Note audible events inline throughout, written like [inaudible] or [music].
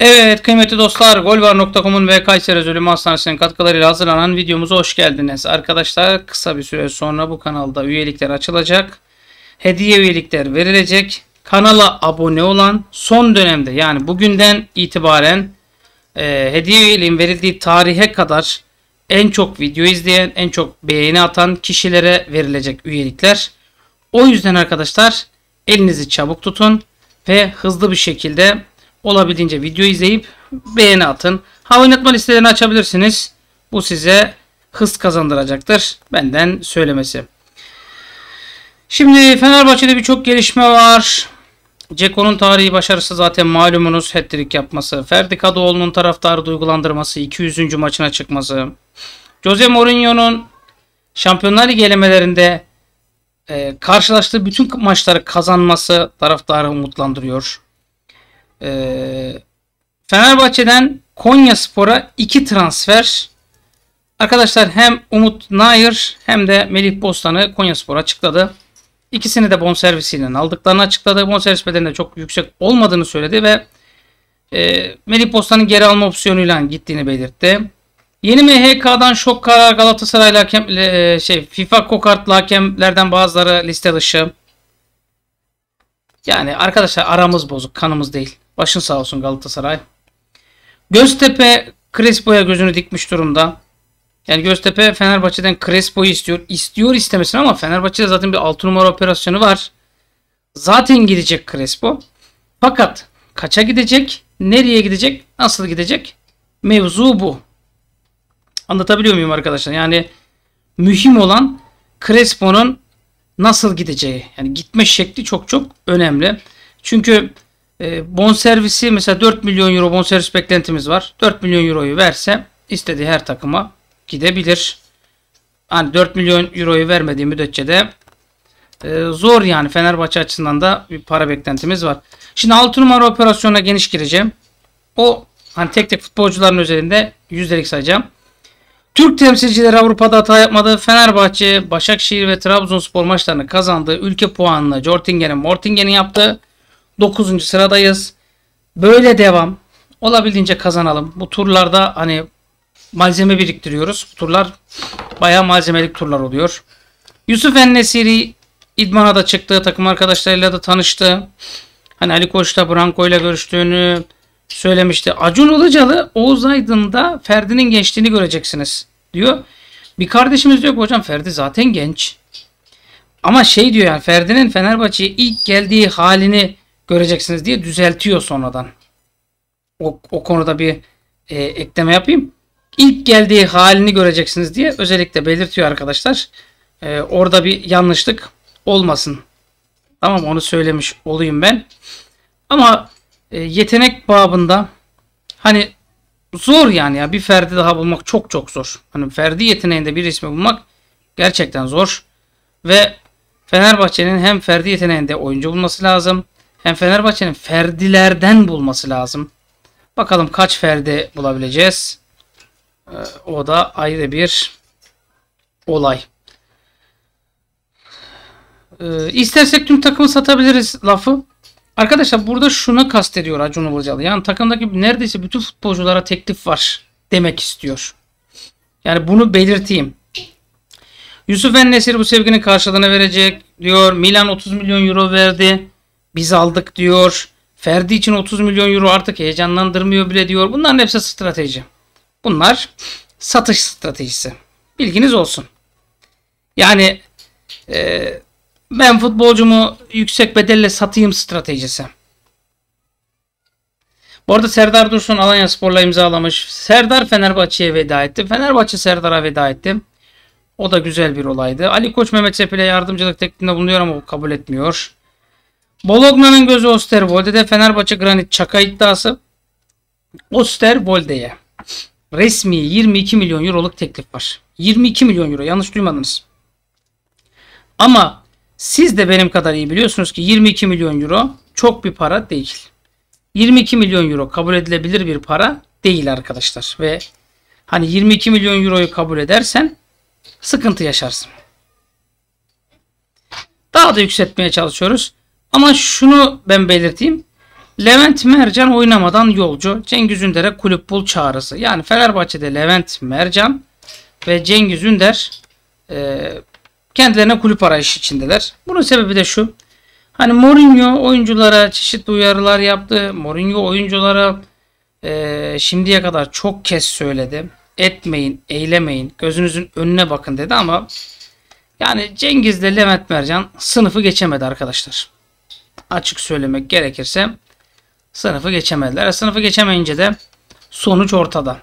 Evet kıymetli dostlar golvar.com'un ve Kayseri Zulüm Hastanesi'nin katkılarıyla hazırlanan videomuza hoş geldiniz. Arkadaşlar kısa bir süre sonra bu kanalda üyelikler açılacak. Hediye üyelikler verilecek. Kanala abone olan son dönemde yani bugünden itibaren e, hediye üyeliğin verildiği tarihe kadar en çok video izleyen, en çok beğeni atan kişilere verilecek üyelikler. O yüzden arkadaşlar elinizi çabuk tutun ve hızlı bir şekilde olabildiğince video izleyip beğeni atın. Ha oynatma listelerini açabilirsiniz. Bu size hız kazandıracaktır. Benden söylemesi. Şimdi Fenerbahçe'de birçok gelişme var. Ceko'nun tarihi başarısı zaten malumunuz. Hattrick yapması. Ferdi Kadıoğlu'nun taraftarı duygulandırması. 200. maçına çıkması. Jose Mourinho'nun Şampiyonlar Ligi elemelerinde e, karşılaştığı bütün maçları kazanması taraftarı umutlandırıyor. Ee, Fenerbahçe'den Konya Spor'a iki transfer. Arkadaşlar hem Umut Nayır hem de Melih Bostan'ı Konya Spor açıkladı. İkisini de bonservisiyle aldıklarını açıkladı. Bonservis bedelinde çok yüksek olmadığını söyledi ve e, Melih Bostan'ın geri alma opsiyonuyla gittiğini belirtti. Yeni MHK'dan şok karar Galatasaray'la hakem, e, şey, FIFA kokartlı hakemlerden bazıları liste dışı. Yani arkadaşlar aramız bozuk kanımız değil. Başın sağ olsun Galatasaray. Göztepe Crespo'ya gözünü dikmiş durumda. Yani Göztepe Fenerbahçe'den Crespo'yu istiyor. İstiyor istemesin ama Fenerbahçe'de zaten bir 6 numara operasyonu var. Zaten gidecek Crespo. Fakat kaça gidecek? Nereye gidecek? Nasıl gidecek? Mevzu bu. Anlatabiliyor muyum arkadaşlar? Yani mühim olan Crespo'nun nasıl gideceği. Yani gitme şekli çok çok önemli. Çünkü e, bon servisi mesela 4 milyon euro bon servis beklentimiz var. 4 milyon euroyu verse istediği her takıma gidebilir. Hani 4 milyon euroyu vermediği müddetçe de e, zor yani Fenerbahçe açısından da bir para beklentimiz var. Şimdi 6 numara operasyona geniş gireceğim. O hani tek tek futbolcuların üzerinde yüzdelik sayacağım. Türk temsilcileri Avrupa'da hata yapmadı. Fenerbahçe, Başakşehir ve Trabzonspor maçlarını kazandı. Ülke puanını Jortingen'in Mortingen'in yaptı. 9. sıradayız. Böyle devam. Olabildiğince kazanalım. Bu turlarda hani malzeme biriktiriyoruz. Bu turlar bayağı malzemelik turlar oluyor. Yusuf Ennesiri İdman'a da çıktı. Takım arkadaşlarıyla da tanıştı. Hani Ali Koç'ta Branko ile görüştüğünü söylemişti. Acun Ilıcalı Oğuz Aydın'da Ferdi'nin gençliğini göreceksiniz diyor. Bir kardeşimiz diyor ki hocam Ferdi zaten genç. Ama şey diyor yani Ferdi'nin Fenerbahçe'ye ilk geldiği halini göreceksiniz diye düzeltiyor sonradan. O, o konuda bir e, ekleme yapayım. İlk geldiği halini göreceksiniz diye özellikle belirtiyor arkadaşlar. E, orada bir yanlışlık olmasın. Tamam onu söylemiş olayım ben. Ama e, yetenek babında hani zor yani ya bir ferdi daha bulmak çok çok zor. Hani ferdi yeteneğinde bir ismi bulmak gerçekten zor. Ve Fenerbahçe'nin hem ferdi yeteneğinde oyuncu bulması lazım. Yani Fenerbahçe'nin ferdilerden bulması lazım. Bakalım kaç ferdi bulabileceğiz. Ee, o da ayrı bir olay. Ee, istersek tüm takımı satabiliriz lafı. Arkadaşlar burada şuna kastediyor Acun Ilıcalı. Yani takımdaki neredeyse bütün futbolculara teklif var demek istiyor. Yani bunu belirteyim. Yusuf Ennesir bu sevginin karşılığını verecek diyor. Milan 30 milyon euro verdi. Biz aldık diyor. Ferdi için 30 milyon euro artık heyecanlandırmıyor bile diyor. Bunların hepsi strateji. Bunlar satış stratejisi. Bilginiz olsun. Yani e, ben futbolcumu yüksek bedelle satayım stratejisi. Bu arada Serdar Dursun Alanya Spor'la imzalamış. Serdar Fenerbahçe'ye veda etti. Fenerbahçe Serdar'a veda etti. O da güzel bir olaydı. Ali Koç Mehmet Sepil'e yardımcılık teklifinde bulunuyor ama kabul etmiyor. Bologna'nın gözü Osterwolde'de Fenerbahçe Granit Çaka iddiası Osterwolde'ye resmi 22 milyon euroluk teklif var. 22 milyon euro yanlış duymadınız. Ama siz de benim kadar iyi biliyorsunuz ki 22 milyon euro çok bir para değil. 22 milyon euro kabul edilebilir bir para değil arkadaşlar. Ve hani 22 milyon euroyu kabul edersen sıkıntı yaşarsın. Daha da yükseltmeye çalışıyoruz. Ama şunu ben belirteyim. Levent Mercan oynamadan yolcu. Cengiz Ünder'e kulüp bul çağrısı. Yani Fenerbahçe'de Levent Mercan ve Cengiz Ünder e, kendilerine kulüp arayışı içindeler. Bunun sebebi de şu. Hani Mourinho oyunculara çeşitli uyarılar yaptı. Mourinho oyunculara e, şimdiye kadar çok kez söyledi. Etmeyin, eylemeyin, gözünüzün önüne bakın dedi ama yani Cengiz'le Levent Mercan sınıfı geçemedi arkadaşlar açık söylemek gerekirse sınıfı geçemediler. E, sınıfı geçemeyince de sonuç ortada.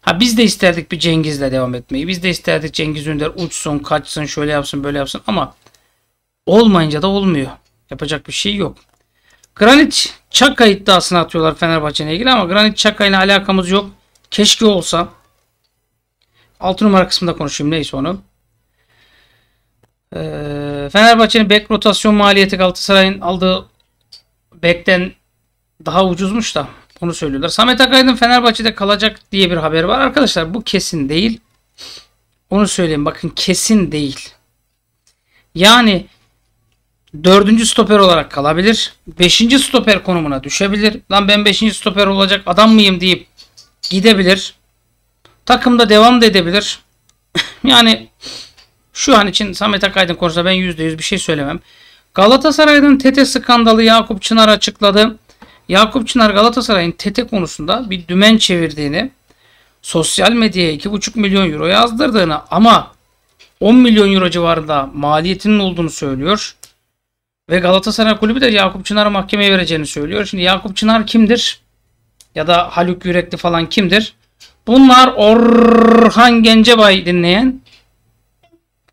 Ha biz de isterdik bir Cengiz'le devam etmeyi. Biz de isterdik Cengiz Ünder uçsun, kaçsın, şöyle yapsın, böyle yapsın ama olmayınca da olmuyor. Yapacak bir şey yok. Granit Çaka iddiasını atıyorlar Fenerbahçe ilgili ama Granit Çaka ile alakamız yok. Keşke olsa. 6 numara kısmında konuşayım neyse onu. E, Fenerbahçe'nin bek rotasyon maliyeti Galatasaray'ın aldığı bekten daha ucuzmuş da bunu söylüyorlar. Samet Akaydın Fenerbahçe'de kalacak diye bir haber var. Arkadaşlar bu kesin değil. Onu söyleyeyim bakın kesin değil. Yani dördüncü stoper olarak kalabilir. Beşinci stoper konumuna düşebilir. Lan ben beşinci stoper olacak adam mıyım deyip gidebilir. Takımda devam da edebilir. [laughs] yani şu an için Samet Akaydın konusunda ben %100 bir şey söylemem. Galatasaray'ın Tete skandalı Yakup Çınar açıkladı. Yakup Çınar Galatasaray'ın Tete konusunda bir dümen çevirdiğini, sosyal medyaya 2,5 milyon euro yazdırdığını ama 10 milyon euro civarında maliyetinin olduğunu söylüyor. Ve Galatasaray Kulübü de Yakup Çınar'ı mahkemeye vereceğini söylüyor. Şimdi Yakup Çınar kimdir? Ya da Haluk Yürekli falan kimdir? Bunlar Orhan Gencebay dinleyen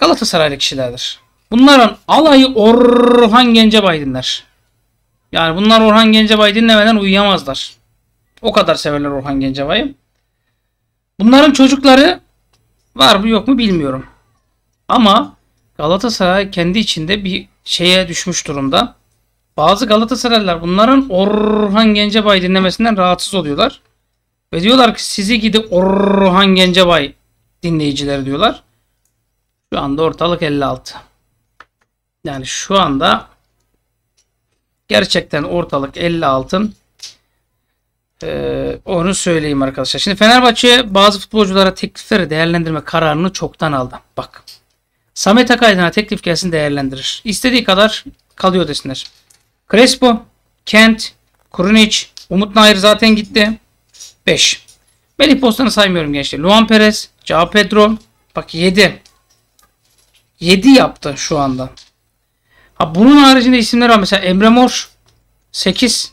Galatasaraylı kişilerdir. Bunların alayı Orhan Gencebay dinler. Yani bunlar Orhan Gencebay dinlemeden uyuyamazlar. O kadar severler Orhan Gencebay'ı. Bunların çocukları var mı yok mu bilmiyorum. Ama Galatasaray kendi içinde bir şeye düşmüş durumda. Bazı Galatasaraylılar bunların Orhan Gencebay dinlemesinden rahatsız oluyorlar. Ve diyorlar ki sizi gidi Orhan Gencebay dinleyicileri diyorlar. Şu anda ortalık 56. Yani şu anda gerçekten ortalık 56. Ee, onu söyleyeyim arkadaşlar. Şimdi Fenerbahçe bazı futbolculara teklifleri değerlendirme kararını çoktan aldı. Bak. Samet Akaydın'a teklif gelsin değerlendirir. İstediği kadar kalıyor desinler. Crespo, Kent, Krunic, Umut Nair zaten gitti. 5. Melih Postan'ı saymıyorum gençler. Luan Perez, Cao Pedro. Bak 7. 7 yaptı şu anda. Ha, bunun haricinde isimler var. Mesela Emre Mor 8.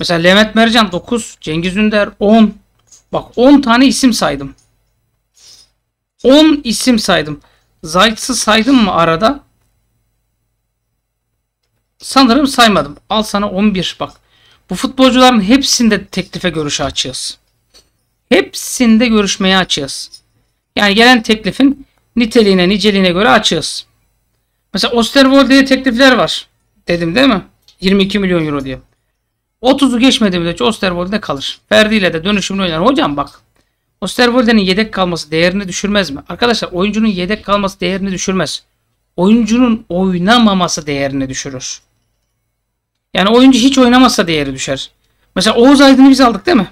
Mesela Levent Mercan 9. Cengiz Ünder 10. Bak 10 tane isim saydım. 10 isim saydım. Zayt'sı saydım mı arada? Sanırım saymadım. Al sana 11 bak. Bu futbolcuların hepsinde teklife görüşe açığız. Hepsinde görüşmeye açığız. Yani gelen teklifin niteliğine niceliğine göre açığız. Mesela Osterwolde'ye teklifler var. Dedim değil mi? 22 milyon euro diye. 30'u geçmedi müddetçe Osterwolde kalır. Ferdi ile de dönüşümlü oynar. Hocam bak. Osterwolde'nin yedek kalması değerini düşürmez mi? Arkadaşlar oyuncunun yedek kalması değerini düşürmez. Oyuncunun oynamaması değerini düşürür. Yani oyuncu hiç oynamasa değeri düşer. Mesela Oğuz Aydın'ı biz aldık değil mi?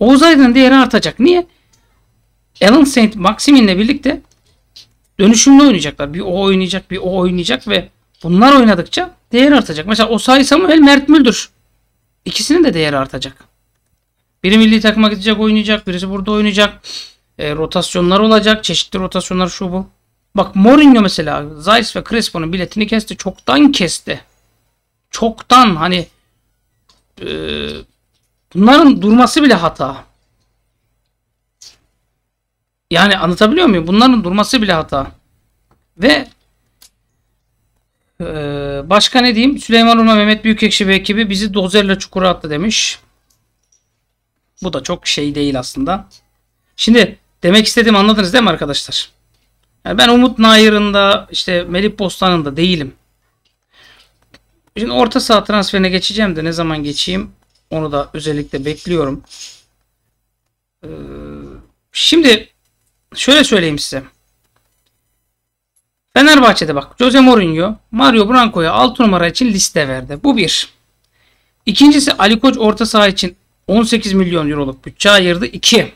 Oğuz Aydın'ın değeri artacak. Niye? Alan Saint Maximin'le birlikte dönüşümlü oynayacaklar. Bir o oynayacak, bir o oynayacak ve bunlar oynadıkça değer artacak. Mesela Osay Samuel, Mert Müldür. İkisinin de değeri artacak. Biri milli takıma gidecek oynayacak, birisi burada oynayacak. E, rotasyonlar olacak, çeşitli rotasyonlar şu bu. Bak Mourinho mesela Zayis ve Crespo'nun biletini kesti. Çoktan kesti. Çoktan hani e, bunların durması bile hata. Yani anlatabiliyor muyum? Bunların durması bile hata. Ve e, başka ne diyeyim? Süleyman Urma, Mehmet Büyükekşi ve ekibi bizi dozerle çukura attı demiş. Bu da çok şey değil aslında. Şimdi demek istediğimi anladınız değil mi arkadaşlar? Yani ben Umut Nayır'ın da işte Melih Bostan'ın da değilim. Şimdi orta saha transferine geçeceğim de ne zaman geçeyim onu da özellikle bekliyorum. Ee, şimdi şöyle söyleyeyim size. Fenerbahçe'de bak Jose Mourinho Mario Branco'ya 6 numara için liste verdi. Bu bir. İkincisi Ali Koç orta saha için 18 milyon euroluk bütçe ayırdı. 2.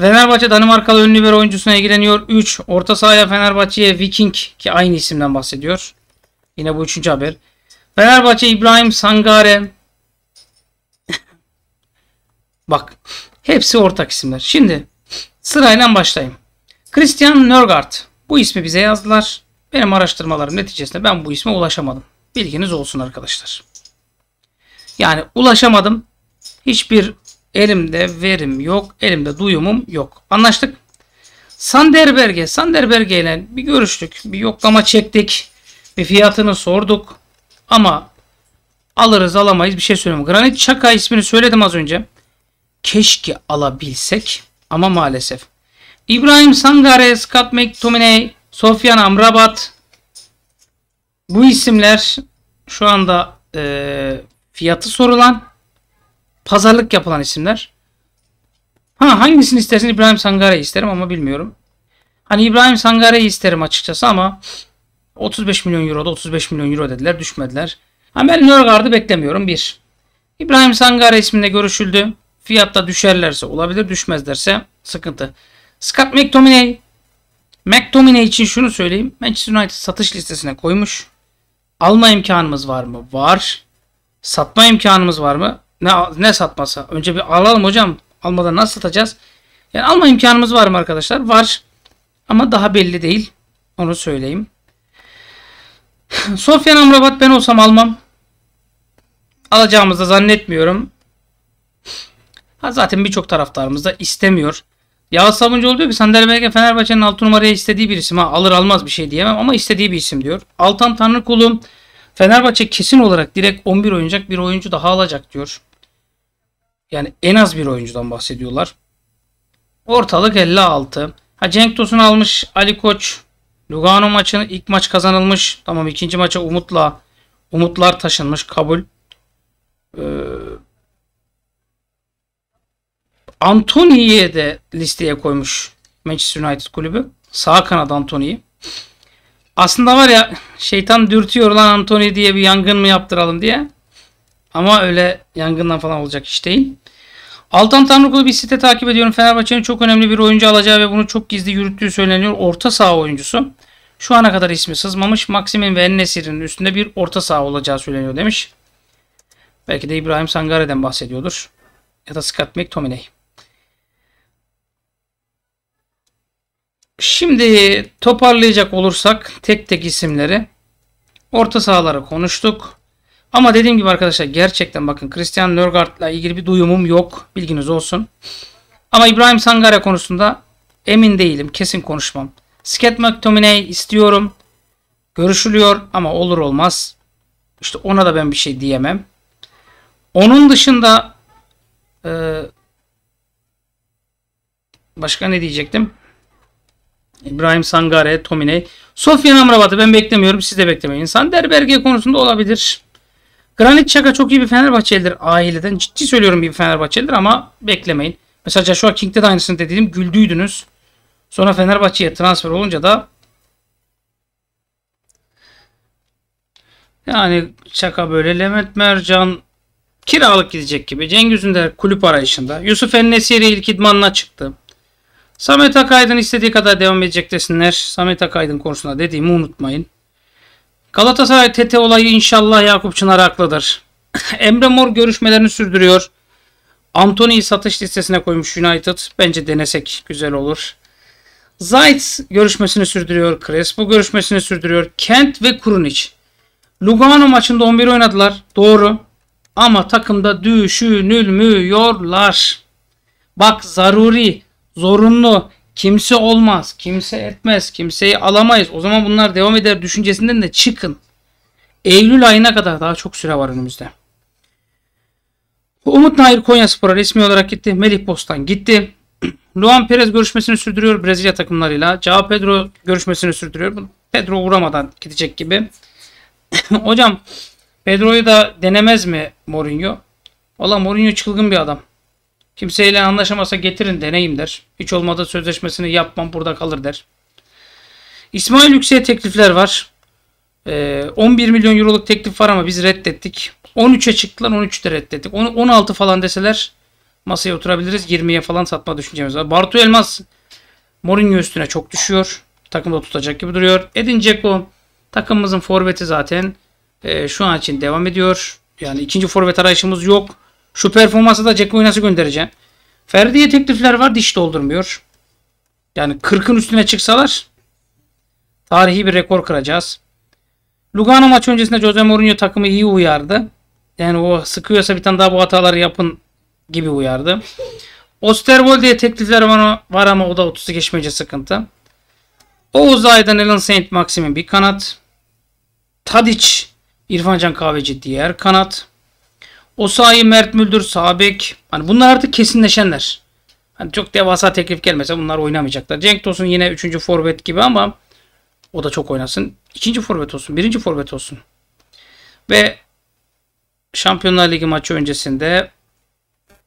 Fenerbahçe Danimarkalı ünlü bir oyuncusuna ilgileniyor. 3. Orta sahaya Fenerbahçe'ye Viking ki aynı isimden bahsediyor. Yine bu üçüncü haber. Fenerbahçe İbrahim Sangare. Bak hepsi ortak isimler. Şimdi Sırayla başlayayım. Christian Nörgaard. Bu ismi bize yazdılar. Benim araştırmalarım neticesinde ben bu isme ulaşamadım. Bilginiz olsun arkadaşlar. Yani ulaşamadım. Hiçbir elimde verim yok. Elimde duyumum yok. Anlaştık. Sanderberg'e Sanderberg'e ile bir görüştük. Bir yoklama çektik. Bir fiyatını sorduk. Ama alırız alamayız bir şey söylemiyorum. Granit Çaka ismini söyledim az önce. Keşke alabilsek. Ama maalesef. İbrahim Sangare, Scott McTominay, Sofyan Amrabat bu isimler şu anda e, fiyatı sorulan pazarlık yapılan isimler. Ha hangisini istersin? İbrahim Sangare'yi isterim ama bilmiyorum. Hani İbrahim Sangare'yi isterim açıkçası ama 35 milyon euro da 35 milyon euro dediler düşmediler. Ha ben Nörgard'ı beklemiyorum bir. İbrahim Sangare isminde görüşüldü. Fiyatta düşerlerse olabilir, düşmezlerse sıkıntı. Scott McTominay McTominay için şunu söyleyeyim. Manchester United satış listesine koymuş. Alma imkanımız var mı? Var. Satma imkanımız var mı? Ne, ne satması? Önce bir alalım hocam. Almadan nasıl satacağız? Yani alma imkanımız var mı arkadaşlar? Var. Ama daha belli değil. Onu söyleyeyim. [sighs] Sofyan Amrabat ben olsam almam. Alacağımızı zannetmiyorum. Ha, zaten birçok taraftarımız da istemiyor. Yağız Sabuncuoğlu oluyor. ki Sander Berge Fenerbahçe'nin 6 numaraya istediği bir isim. Ha, alır almaz bir şey diyemem ama istediği bir isim diyor. Altan Tanrıkulu Fenerbahçe kesin olarak direkt 11 oyuncak bir oyuncu daha alacak diyor. Yani en az bir oyuncudan bahsediyorlar. Ortalık 56. Ha Cenk Tosun almış Ali Koç. Lugano maçını ilk maç kazanılmış. Tamam ikinci maça umutla umutlar taşınmış kabul. Ee, Antony'yi de listeye koymuş Manchester United kulübü. Sağ kanat Antony'yi. Aslında var ya şeytan dürtüyor lan Antony diye bir yangın mı yaptıralım diye. Ama öyle yangından falan olacak iş değil. Altan Tanrıkulu bir site takip ediyorum. Fenerbahçe'nin çok önemli bir oyuncu alacağı ve bunu çok gizli yürüttüğü söyleniyor. Orta saha oyuncusu. Şu ana kadar ismi sızmamış. Maksimin ve Ennesir'in üstünde bir orta saha olacağı söyleniyor demiş. Belki de İbrahim Sangare'den bahsediyordur. Ya da Scott McTominay. Şimdi toparlayacak olursak tek tek isimleri orta sahaları konuştuk. Ama dediğim gibi arkadaşlar gerçekten bakın Christian Nörgaard'la ilgili bir duyumum yok. Bilginiz olsun. Ama İbrahim Sangare konusunda emin değilim. Kesin konuşmam. Sket McTominay istiyorum. Görüşülüyor ama olur olmaz. İşte ona da ben bir şey diyemem. Onun dışında e, başka ne diyecektim? İbrahim Sangare, Tominey. Sofyan Amrabat'ı ben beklemiyorum. Siz de beklemeyin. Sander Berge konusunda olabilir. Granit çaka çok iyi bir Fenerbahçelidir aileden. Ciddi söylüyorum bir Fenerbahçelidir ama beklemeyin. Mesela Joshua King'de de aynısını dediğim güldüydünüz. Sonra Fenerbahçe'ye transfer olunca da yani çaka böyle Levent Mercan kiralık gidecek gibi. Cengiz Ünder kulüp arayışında. Yusuf Ennesiri ilk idmanına çıktı. Samet Akaydın istediği kadar devam edecek desinler. Samet Akaydın konusunda dediğimi unutmayın. Galatasaray TT olayı inşallah Yakup Çınar haklıdır. [laughs] Emre Mor görüşmelerini sürdürüyor. Anthony'yi satış listesine koymuş United. Bence denesek güzel olur. Zayt görüşmesini sürdürüyor. Crespo görüşmesini sürdürüyor. Kent ve Kurunic. Lugano maçında 11 oynadılar. Doğru. Ama takımda düşünülmüyorlar. Bak zaruri zorunlu, kimse olmaz, kimse etmez, kimseyi alamayız. O zaman bunlar devam eder düşüncesinden de çıkın. Eylül ayına kadar daha çok süre var önümüzde. Umut Nair Konya Spor'a resmi olarak gitti. Melih Bostan gitti. [clears throat] Luan Perez görüşmesini sürdürüyor Brezilya takımlarıyla. Cao Pedro görüşmesini sürdürüyor. Pedro uğramadan gidecek gibi. [clears throat] Hocam Pedro'yu da denemez mi Mourinho? Valla Mourinho çılgın bir adam. Kimseyle anlaşamasa getirin deneyim der. Hiç olmadı sözleşmesini yapmam burada kalır der. İsmail Yüksek'e teklifler var. Ee, 11 milyon euroluk teklif var ama biz reddettik. 13'e çıktılar de reddettik. 16 falan deseler masaya oturabiliriz. 20'ye falan satma düşüncemiz var. Bartu Elmas Mourinho üstüne çok düşüyor. Takımda tutacak gibi duruyor. Edin Dzeko takımımızın forveti zaten. Ee, şu an için devam ediyor. Yani ikinci forvet arayışımız yok. Şu performansı da Jack nasıl göndereceğim. Ferdi'ye teklifler var diş doldurmuyor. Yani 40'ın üstüne çıksalar tarihi bir rekor kıracağız. Lugano maçı öncesinde Jose Mourinho takımı iyi uyardı. Yani o sıkıyorsa bir tane daha bu hataları yapın gibi uyardı. Osterwolde'ye teklifler var, var ama o da 30'u geçmeyince sıkıntı. Oğuz Aydan, Alan Saint Maxim'in bir kanat. Tadic, İrfancan Kahveci diğer kanat. Osayi, Mert Müldür, Sabek. Hani bunlar artık kesinleşenler. Hani çok devasa teklif gelmese bunlar oynamayacaklar. Cenk Tosun yine 3. forvet gibi ama o da çok oynasın. 2. forvet olsun, 1. forvet olsun. Ve Şampiyonlar Ligi maçı öncesinde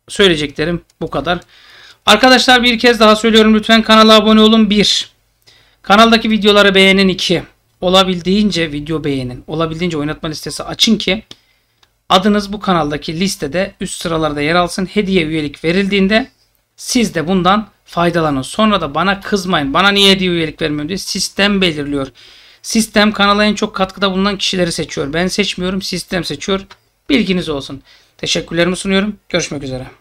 söyleyeceklerim bu kadar. Arkadaşlar bir kez daha söylüyorum lütfen kanala abone olun 1. Kanaldaki videoları beğenin 2. Olabildiğince video beğenin. Olabildiğince oynatma listesi açın ki Adınız bu kanaldaki listede üst sıralarda yer alsın. Hediye üyelik verildiğinde siz de bundan faydalanın. Sonra da bana kızmayın. Bana niye hediye üyelik vermiyorum diye sistem belirliyor. Sistem kanala en çok katkıda bulunan kişileri seçiyor. Ben seçmiyorum, sistem seçiyor. Bilginiz olsun. Teşekkürlerimi sunuyorum. Görüşmek üzere.